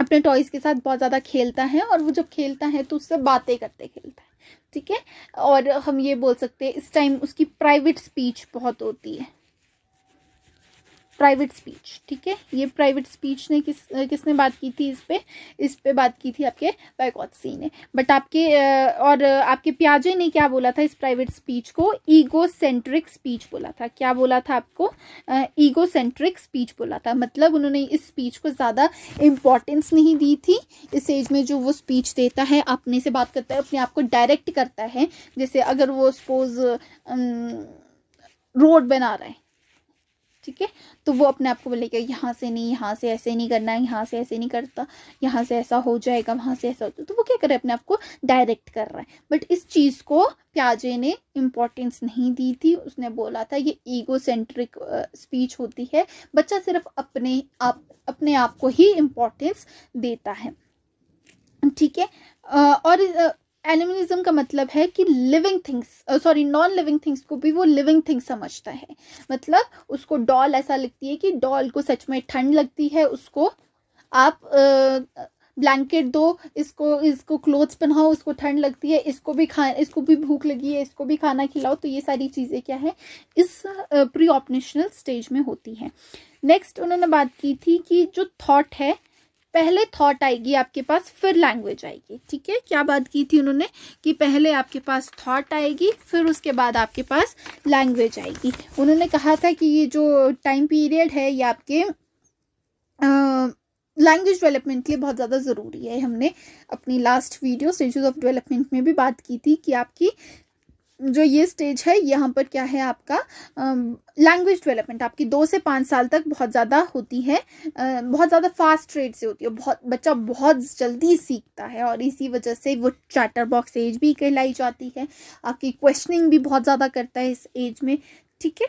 अपने टॉयज़ के साथ बहुत ज़्यादा खेलता है और वो जब खेलता है तो उससे बातें करते खेलता है ठीक है और हम ये बोल सकते हैं इस टाइम उसकी प्राइवेट स्पीच बहुत होती है प्राइवेट स्पीच ठीक है ये प्राइवेट स्पीच ने किस किसने बात की थी इस पर इस पर बात की थी आपके बैकॉत्सी ने बट आपके और आपके प्याजे ने क्या बोला था इस प्राइवेट स्पीच को ईगो सेंट्रिक स्पीच बोला था क्या बोला था आपको ईगो सेंट्रिक स्पीच बोला था मतलब उन्होंने इस स्पीच को ज़्यादा इम्पॉर्टेंस नहीं दी थी इस एज में जो वो स्पीच देता है अपने से बात करता है अपने आप को डायरेक्ट करता है जैसे अगर वो सपोज रोड बना रहा है ठीक है तो वो अपने आप को बोलेगा यहाँ से नहीं यहाँ से ऐसे नहीं करना है यहाँ से ऐसे नहीं करता यहाँ से ऐसा हो जाएगा वहाँ से ऐसा होता तो वो क्या कर रहा है अपने आप को डायरेक्ट कर रहा है बट इस चीज़ को प्याजे ने इम्पोर्टेंस नहीं दी थी उसने बोला था ये ईगो सेंट्रिक स्पीच होती है बच्चा सिर्फ अपने आप अपने आप को ही इम्पोर्टेंस देता है ठीक है और एनिमलिज्म का मतलब है कि living things sorry non living things को भी वो लिविंग थिंग्स समझता है मतलब उसको डॉल ऐसा लगती है कि डॉल को सच में ठंड लगती है उसको आप ब्लैंकेट दो इसको इसको क्लोथ्स पहनाओ उसको ठंड लगती है इसको भी खा इसको भी भूख लगी है इसको भी खाना खिलाओ तो ये सारी चीज़ें क्या है इस प्री ऑपनेशनल स्टेज में होती हैं नेक्स्ट उन्होंने बात की थी कि जो थॉट है पहले थॉट आएगी आपके पास फिर लैंग्वेज आएगी ठीक है क्या बात की थी उन्होंने कि पहले आपके पास थॉट आएगी फिर उसके बाद आपके पास लैंग्वेज आएगी उन्होंने कहा था कि ये जो टाइम पीरियड है ये आपके लैंग्वेज डेवलपमेंट के लिए बहुत ज़्यादा ज़रूरी है हमने अपनी last video stage of development में भी बात की थी कि आपकी जो ये स्टेज है यहाँ पर क्या है आपका लैंग्वेज डेवलपमेंट आपकी दो से पाँच साल तक बहुत ज़्यादा होती है आ, बहुत ज़्यादा फास्ट रेट से होती है बहुत बच्चा बहुत जल्दी सीखता है और इसी वजह से वो चैटर बॉक्स एज भी कहलाई जाती है आपकी क्वेश्चनिंग भी बहुत ज़्यादा करता है इस एज में ठीक है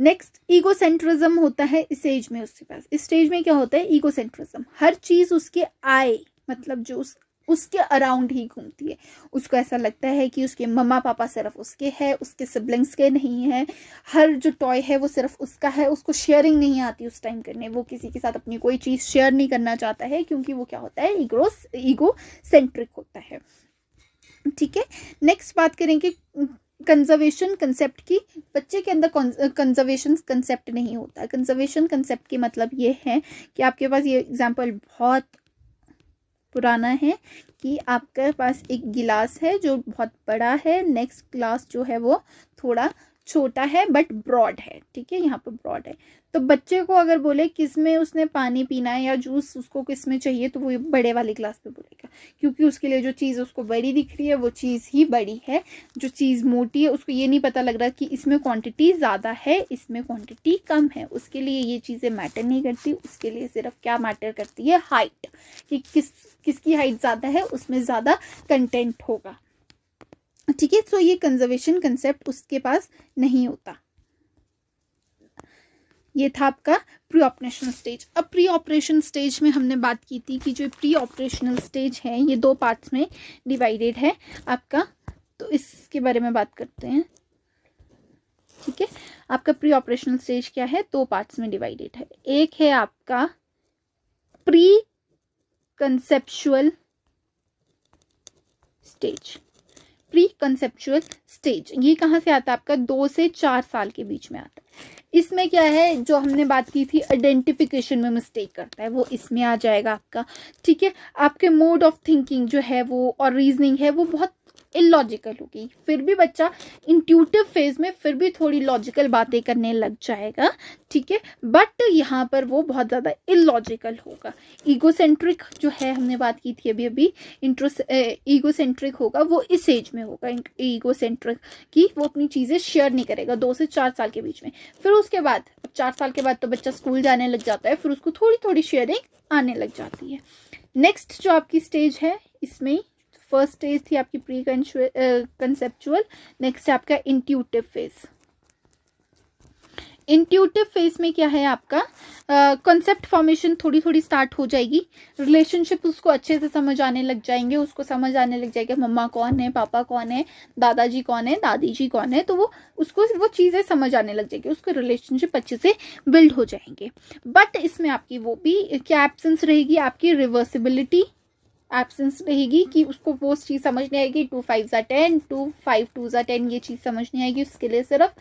नेक्स्ट सेंट्रिज्म होता है इस एज में उसके पास इस स्टेज में क्या होता है सेंट्रिज्म हर चीज़ उसके आए मतलब जो उस उसके अराउंड ही घूमती है उसको ऐसा लगता है कि उसके मम्मा पापा सिर्फ उसके है उसके सिबलिंग्स के नहीं है हर जो टॉय है वो सिर्फ उसका है उसको शेयरिंग नहीं आती उस टाइम करने वो किसी के साथ अपनी कोई चीज़ शेयर नहीं करना चाहता है क्योंकि वो क्या होता है ईगो ईगो सेंट्रिक होता है ठीक है नेक्स्ट बात करेंगे कंजर्वेशन कंसेप्ट की बच्चे के अंदर कंजर्वेशन कंसेप्ट नहीं होता कंजर्वेशन कंसेप्ट की मतलब ये है कि आपके पास ये एग्जांपल बहुत पुराना है कि आपके पास एक गिलास है जो बहुत बड़ा है नेक्स्ट ग्लास जो है वो थोड़ा छोटा है बट ब्रॉड है ठीक है यहाँ पर ब्रॉड है तो बच्चे को अगर बोले किस में उसने पानी पीना है या जूस उसको किस में चाहिए तो वो बड़े वाले ग्लास में बोलेगा क्योंकि उसके लिए जो चीज़ उसको बड़ी दिख रही है वो चीज़ ही बड़ी है जो चीज़ मोटी है उसको ये नहीं पता लग रहा कि इसमें क्वांटिटी ज़्यादा है इसमें क्वांटिटी कम है उसके लिए ये चीज़ें मैटर नहीं करती उसके लिए सिर्फ क्या मैटर करती है हाइट कि किस किसकी हाइट ज़्यादा है उसमें ज़्यादा कंटेंट होगा ठीक है सो ये कंजर्वेशन कंसेप्ट उसके पास नहीं होता ये था आपका प्री ऑपरेशनल स्टेज अब प्री ऑपरेशन स्टेज में हमने बात की थी कि जो प्री ऑपरेशनल स्टेज है ये दो पार्ट्स में डिवाइडेड है आपका तो इसके बारे में बात करते हैं ठीक है आपका प्री ऑपरेशनल स्टेज क्या है दो पार्ट्स में डिवाइडेड है एक है आपका pre conceptual stage pre conceptual stage ये कहाँ से आता है आपका दो से चार साल के बीच में आता है इसमें क्या है जो हमने बात की थी आइडेंटिफिकेशन में मिस्टेक करता है वो इसमें आ जाएगा आपका ठीक है आपके मोड ऑफ थिंकिंग जो है वो और रीजनिंग है वो बहुत इलॉजिकल होगी फिर भी बच्चा इंट्यूटिव फेज में फिर भी थोड़ी लॉजिकल बातें करने लग जाएगा ठीक है बट यहाँ पर वो बहुत ज़्यादा इलॉजिकल होगा ईगोसेंट्रिक जो है हमने बात की थी अभी अभी ईगो ईगोसेंट्रिक होगा वो इस एज में होगा ईगोसेंट्रिक कि वो अपनी चीज़ें शेयर नहीं करेगा दो से चार साल के बीच में फिर उसके बाद चार साल के बाद तो बच्चा स्कूल जाने लग जाता है फिर उसको थोड़ी थोड़ी शेयरिंग आने लग जाती है नेक्स्ट जो आपकी स्टेज है इसमें फर्स्ट स्टेज थी आपकी प्री कंसेप्चुअल नेक्स्ट आपका इंट्यूटिव फेज इंट्यूटिव फेज में क्या है आपका कॉन्सेप्ट फॉर्मेशन थोड़ी थोड़ी स्टार्ट हो जाएगी रिलेशनशिप उसको अच्छे से समझ आने लग जाएंगे उसको समझ आने लग जाएगा मम्मा कौन है पापा कौन है दादाजी कौन है दादी जी कौन है तो वो उसको वो चीज़ें समझ आने लग जाएगी उसके रिलेशनशिप अच्छे से बिल्ड हो जाएंगे बट इसमें आपकी वो भी क्या एबसेंस रहेगी आपकी रिवर्सिबिलिटी एबसेंस रहेगी कि उसको वो चीज़ समझ नहीं आएगी टू फाइव ज़ा टेन टू फाइव टू ज़ा टेन ये चीज़ समझ नहीं आएगी उसके लिए सिर्फ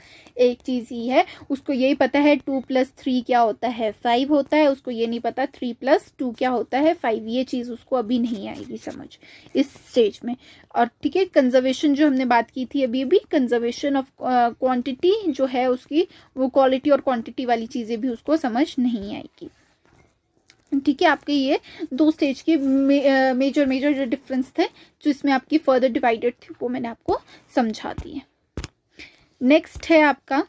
एक चीज़ ही है उसको यही पता है टू प्लस थ्री क्या होता है फाइव होता है उसको ये नहीं पता थ्री प्लस टू क्या होता है फाइव ये चीज़ उसको अभी नहीं आएगी समझ इस स्टेज में और ठीक है कंजर्वेशन जो हमने बात की थी अभी अभी कंजर्वेशन ऑफ क्वान्टिटी जो है उसकी वो क्वालिटी और क्वान्टिटी वाली चीज़ें भी उसको समझ नहीं आएगी ठीक है आपके ये दो स्टेज के मेजर मेजर जो डिफरेंस थे जो इसमें आपकी फर्दर डिवाइडेड थी वो मैंने आपको समझा दी है नेक्स्ट है आपका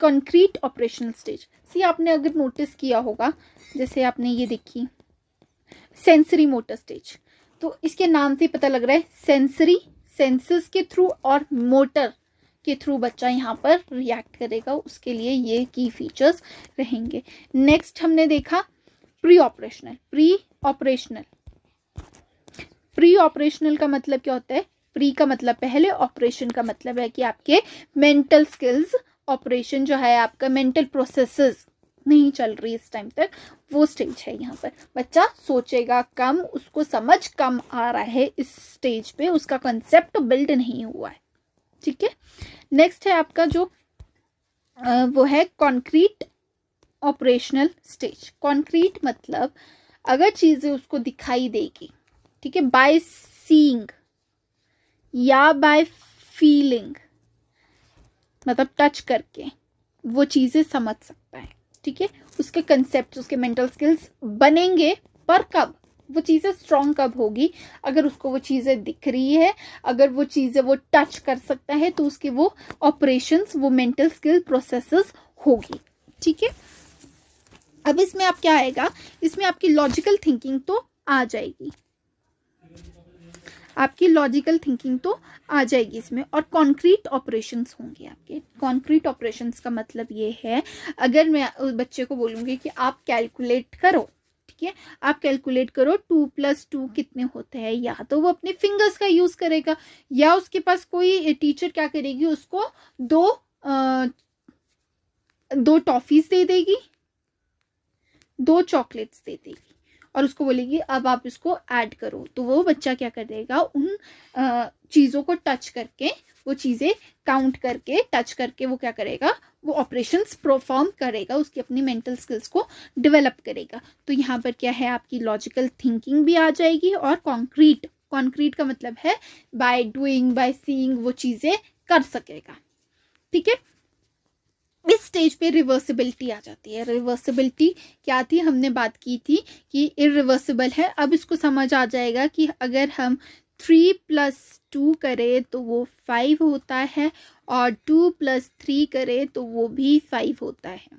कंक्रीट ऑपरेशनल स्टेज सी आपने अगर नोटिस किया होगा जैसे आपने ये देखी सेंसरी मोटर स्टेज तो इसके नाम से पता लग रहा है सेंसरी सेंसेस के थ्रू और मोटर के थ्रू बच्चा यहाँ पर रिएक्ट करेगा उसके लिए ये की फीचर्स रहेंगे नेक्स्ट हमने देखा pre operational pre operational pre operational का मतलब क्या होता है प्री का मतलब पहले ऑपरेशन का मतलब है कि आपके मेंटल स्किल्स ऑपरेशन जो है आपका मेंटल प्रोसेसेस नहीं चल रही इस टाइम तक वो स्टेज है यहाँ पर बच्चा सोचेगा कम उसको समझ कम आ रहा है इस स्टेज पे उसका कंसेप्ट बिल्ड नहीं हुआ है ठीक है नेक्स्ट है आपका जो वो है कॉन्क्रीट ऑपरेशनल स्टेज कॉन्क्रीट मतलब अगर चीजें उसको दिखाई देगी ठीक है बाय सीइंग या बाय फीलिंग मतलब टच करके वो चीजें समझ सकता है ठीक है उसके कंसेप्ट उसके मेंटल स्किल्स बनेंगे पर कब वो चीज़ें स्ट्रांग कब होगी अगर उसको वो चीज़ें दिख रही है अगर वो चीज़ें वो टच कर सकता है तो उसके वो ऑपरेशंस वो मेंटल स्किल प्रोसेसेस होगी ठीक है अब इसमें आप क्या आएगा इसमें आपकी लॉजिकल थिंकिंग तो आ जाएगी आपकी लॉजिकल थिंकिंग तो आ जाएगी इसमें और कॉन्क्रीट ऑपरेशंस होंगे आपके कॉन्क्रीट ऑपरेशंस का मतलब ये है अगर मैं उस बच्चे को बोलूंगी कि आप कैलकुलेट करो ठीक है आप कैलकुलेट करो टू प्लस टू कितने होते हैं या तो वो अपने फिंगर्स का यूज़ करेगा या उसके पास कोई टीचर क्या करेगी उसको दो आ, दो टॉफीज दे देगी दो चॉकलेट्स दे देगी और उसको बोलेगी अब आप इसको ऐड करो तो वो बच्चा क्या कर देगा उन चीज़ों को टच करके वो चीज़ें काउंट करके टच करके वो क्या करेगा वो ऑपरेशंस परफॉर्म करेगा उसकी अपनी मेंटल स्किल्स को डेवलप करेगा तो यहाँ पर क्या है आपकी लॉजिकल थिंकिंग भी आ जाएगी और कॉन्क्रीट कॉन्क्रीट का मतलब है बाय डूइंग बाय सीइंग वो चीज़ें कर सकेगा ठीक है इस स्टेज पे रिवर्सिबिलिटी आ जाती है रिवर्सिबिलिटी क्या थी हमने बात की थी कि इरिवर्सिबल है अब इसको समझ आ जाएगा कि अगर हम थ्री प्लस टू करें तो वो फाइव होता है और टू प्लस थ्री करें तो वो भी फाइव होता है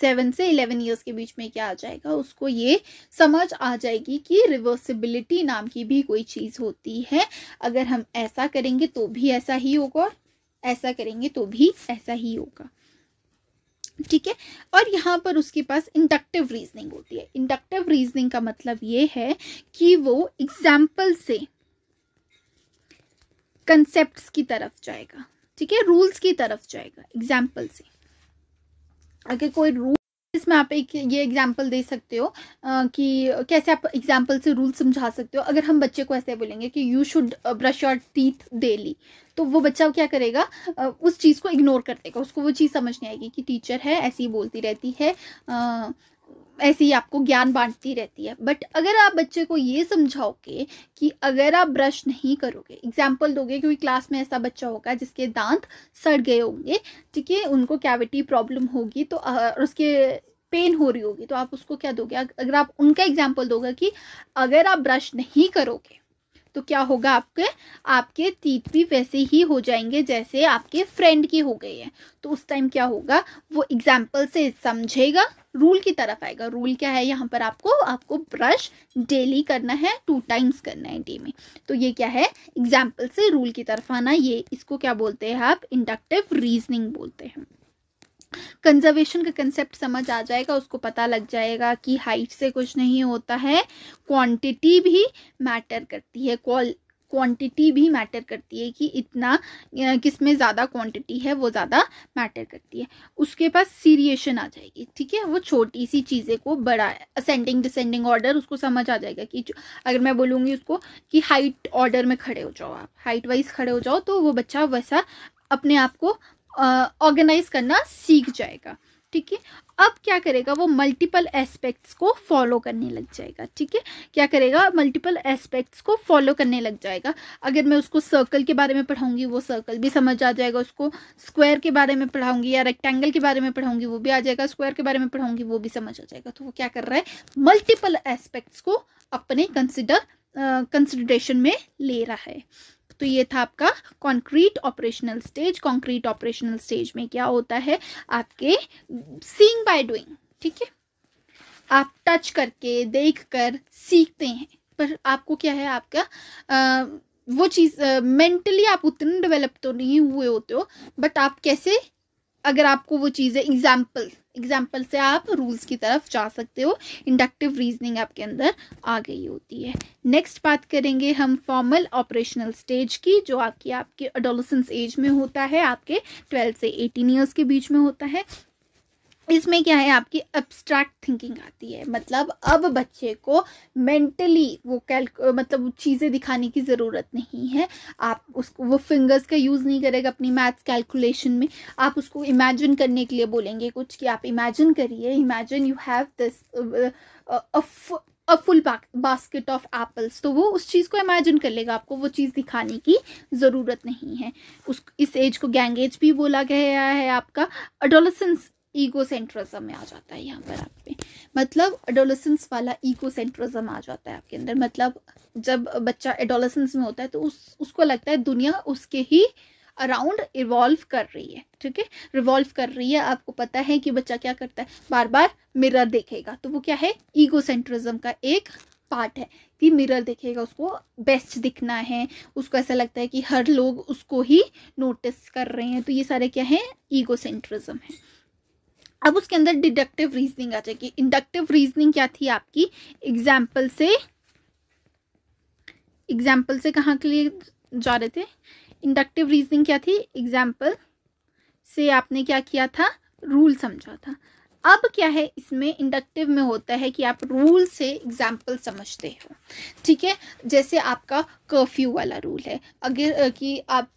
सेवन से इलेवन ईयर्स के बीच में क्या आ जाएगा उसको ये समझ आ जाएगी कि रिवर्सिबिलिटी नाम की भी कोई चीज़ होती है अगर हम ऐसा करेंगे तो भी ऐसा ही होगा ऐसा करेंगे तो भी ऐसा ही होगा ठीक है और यहाँ पर उसके पास इंडक्टिव रीजनिंग होती है इंडक्टिव रीजनिंग का मतलब ये है कि वो एग्जाम्पल से कंसेप्ट की तरफ जाएगा ठीक है रूल्स की तरफ जाएगा एग्जाम्पल से अगर कोई रूल इसमें आप एक ये एग्जाम्पल दे सकते हो कि कैसे आप एग्जाम्पल से रूल समझा सकते हो अगर हम बच्चे को ऐसे बोलेंगे कि you should brush your teeth daily तो वो बच्चा क्या करेगा उस चीज़ को इग्नोर कर देगा उसको वो चीज़ समझ नहीं आएगी कि टीचर है ऐसी ही बोलती रहती है ऐसे ही आपको ज्ञान बांटती रहती है बट अगर आप बच्चे को ये समझाओगे कि अगर आप ब्रश नहीं करोगे एग्जाम्पल दोगे क्योंकि क्लास में ऐसा बच्चा होगा जिसके दांत सड़ गए होंगे ठीक है उनको कैविटी प्रॉब्लम होगी तो और उसके पेन हो रही होगी तो आप उसको क्या दोगे अगर आप उनका एग्जाम्पल दोगे कि अगर आप ब्रश नहीं करोगे तो क्या होगा आपके आपके तीत भी वैसे ही हो जाएंगे जैसे आपके फ्रेंड की हो गई है तो उस टाइम क्या होगा वो एग्जाम्पल से समझेगा रूल की तरफ आएगा रूल क्या है यहाँ पर आपको आपको ब्रश डेली करना है टू टाइम्स करना है डे में तो ये क्या है एग्जाम्पल से रूल की तरफ आना ये इसको क्या बोलते हैं आप इंडक्टिव रीजनिंग बोलते हैं कंजर्वेशन का कंसेप्ट समझ आ जाएगा उसको पता लग जाएगा कि हाइट से कुछ नहीं होता है क्वांटिटी भी मैटर करती है क्वाल क्वांटिटी भी मैटर करती है कि इतना किस में ज़्यादा क्वांटिटी है वो ज़्यादा मैटर करती है उसके पास सीरिएशन आ जाएगी ठीक है वो छोटी सी चीज़ें को बड़ा असेंडिंग डिसेंडिंग ऑर्डर उसको समझ आ जाएगा कि अगर मैं बोलूँगी उसको कि हाइट ऑर्डर में खड़े हो जाओ आप हाइट वाइज खड़े हो जाओ तो वो बच्चा वैसा अपने आप को ऑर्गेनाइज करना सीख जाएगा ठीक है अब क्या करेगा वो मल्टीपल एस्पेक्ट्स को फॉलो करने लग जाएगा ठीक है क्या करेगा मल्टीपल एस्पेक्ट्स को फॉलो करने लग जाएगा अगर मैं उसको सर्कल के बारे में पढ़ाऊंगी वो सर्कल भी समझ आ जाएगा उसको स्क्वायर के बारे में पढ़ाऊंगी या रेक्टेंगल के बारे में पढ़ाऊंगी वो भी आ जाएगा स्क्वायर के बारे में पढ़ाऊंगी वो भी समझ आ जाएगा तो वो क्या कर रहा है मल्टीपल एस्पेक्ट्स को अपने कंसिडर कंसिडरेशन में ले रहा है तो ये था आपका concrete operational stage concrete operational stage में क्या होता है आपके सींग बाय डूइंग ठीक है आप टच करके देख कर सीखते हैं पर आपको क्या है आपका आ, वो चीज़ मेंटली आप उतने डेवलप तो नहीं हुए होते हो बट आप कैसे अगर आपको वो चीज़ें एग्जाम्पल एग्जाम्पल से आप रूल्स की तरफ जा सकते हो इंडक्टिव रीजनिंग आपके अंदर आ गई होती है नेक्स्ट बात करेंगे हम फॉर्मल ऑपरेशनल स्टेज की जो आपकी आपके अडोलसेंस एज में होता है आपके 12 से 18 इयर्स के बीच में होता है इसमें क्या है आपकी एब्स्ट्रैक्ट थिंकिंग आती है मतलब अब बच्चे को मेंटली वो कैलक मतलब चीज़ें दिखाने की ज़रूरत नहीं है आप उसको वो फिंगर्स का यूज़ नहीं करेगा अपनी मैथ्स कैलकुलेशन में आप उसको इमेजिन करने के लिए बोलेंगे कुछ कि आप इमेजिन करिए imagine you have this a full basket of apples तो वो उस चीज़ को इमेजिन कर लेगा आपको वो चीज़ दिखाने की ज़रूरत नहीं है उस इस एज को गैंग एज भी बोला गया है आपका अडोलसेंस ईगो सेंट्रिज्म में आ जाता है यहाँ पर आप पे मतलब एडोलसेंस वाला ईगो सेंट्रिज्म आ जाता है आपके अंदर मतलब जब बच्चा एडोलसेंस में होता है तो उस उसको लगता है दुनिया उसके ही अराउंड रिवॉल्व कर रही है ठीक है रिवॉल्व कर रही है आपको पता है कि बच्चा क्या करता है बार बार मिरर देखेगा तो वो क्या है ईगो सेंट्रिज्म का एक पार्ट है कि मिरर देखेगा उसको बेस्ट दिखना है उसको ऐसा लगता है कि हर लोग उसको ही नोटिस कर रहे हैं तो ये सारे क्या है ईगो सेंट्रिज्म है अब उसके अंदर डिडक्टिव रीजनिंग आ जाएगी इंडक्टिव रीजनिंग क्या थी आपकी एग्जाम्पल से एग्जाम्पल से कहाँ के लिए जा रहे थे इंडक्टिव रीजनिंग क्या थी एग्जाम्पल से आपने क्या किया था रूल समझा था अब क्या है इसमें इंडक्टिव में होता है कि आप रूल से एग्जाम्पल समझते हो ठीक है जैसे आपका कर्फ्यू वाला रूल है अगर कि आप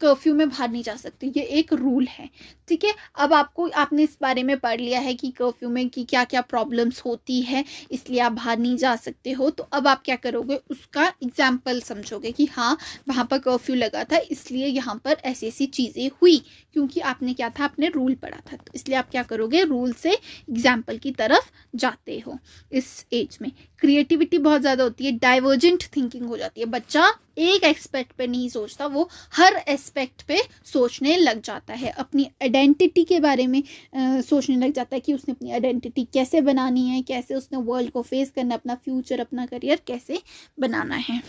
कर्फ्यू में बाहर नहीं जा सकते ये एक रूल है ठीक है अब आपको आपने इस बारे में पढ़ लिया है कि कर्फ्यू में कि क्या क्या प्रॉब्लम्स होती है इसलिए आप बाहर नहीं जा सकते हो तो अब आप क्या करोगे उसका एग्जाम्पल समझोगे कि हाँ वहाँ पर कर्फ्यू लगा था इसलिए यहाँ पर ऐसी ऐसी चीज़ें हुई क्योंकि आपने क्या था आपने रूल पढ़ा था तो इसलिए आप क्या करोगे रूल से एग्जाम्पल की तरफ जाते हो इस एज में क्रिएटिविटी बहुत ज़्यादा होती है डाइवर्जेंट थिंकिंग हो जाती है बच्चा एक एस्पेक्ट पे नहीं सोचता वो हर एस्पेक्ट पे सोचने लग जाता है अपनी आइडेंटिटी के बारे में आ, सोचने लग जाता है कि उसने अपनी आइडेंटिटी कैसे बनानी है कैसे उसने वर्ल्ड को फेस करना अपना फ्यूचर अपना करियर कैसे बनाना है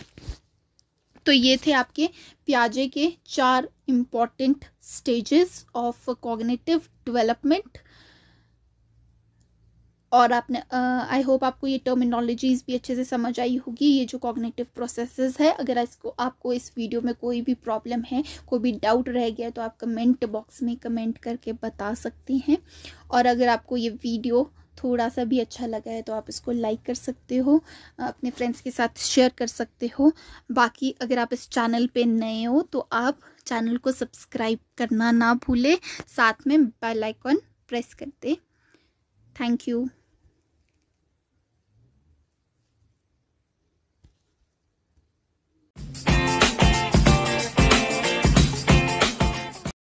तो ये थे आपके प्याजे के चार important stages of cognitive development और आपने आई होप आपको ये टर्मिनोलॉजीज़ भी अच्छे से समझ आई होगी ये जो कॉग्नेटिव प्रोसेसेस है अगर इसको आपको इस वीडियो में कोई भी प्रॉब्लम है कोई भी डाउट रह गया तो आप कमेंट बॉक्स में कमेंट करके बता सकते हैं और अगर आपको ये वीडियो थोड़ा सा भी अच्छा लगा है तो आप इसको लाइक कर सकते हो अपने फ्रेंड्स के साथ शेयर कर सकते हो बाकी अगर आप इस चैनल पे नए हो तो आप चैनल को सब्सक्राइब करना ना भूलें साथ में बेल आइकॉन प्रेस कर दें थैंक यू